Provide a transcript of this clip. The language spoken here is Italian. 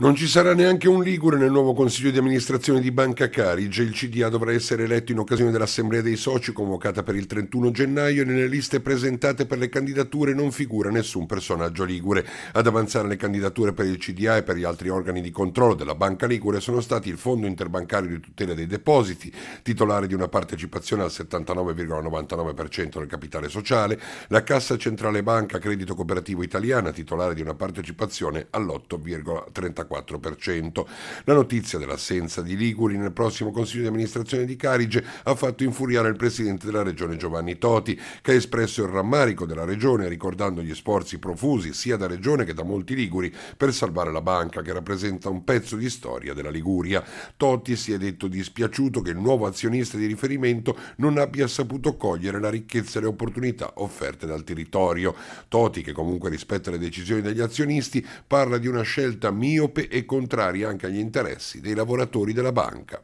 Non ci sarà neanche un Ligure nel nuovo consiglio di amministrazione di Banca Carige. Il CDA dovrà essere eletto in occasione dell'assemblea dei soci convocata per il 31 gennaio e nelle liste presentate per le candidature non figura nessun personaggio Ligure. Ad avanzare le candidature per il CDA e per gli altri organi di controllo della Banca Ligure sono stati il Fondo Interbancario di Tutela dei Depositi, titolare di una partecipazione al 79,99% del capitale sociale, la Cassa Centrale Banca Credito Cooperativo Italiana, titolare di una partecipazione all'8,34%. 44%. La notizia dell'assenza di Liguri nel prossimo Consiglio di amministrazione di Carige ha fatto infuriare il presidente della regione Giovanni Toti, che ha espresso il rammarico della regione ricordando gli sforzi profusi sia da regione che da molti liguri per salvare la banca che rappresenta un pezzo di storia della Liguria. Toti si è detto dispiaciuto che il nuovo azionista di riferimento non abbia saputo cogliere la ricchezza e le opportunità offerte dal territorio. Toti, che comunque rispetta le decisioni degli azionisti, parla di una scelta mio miope e contraria anche agli interessi dei lavoratori della banca.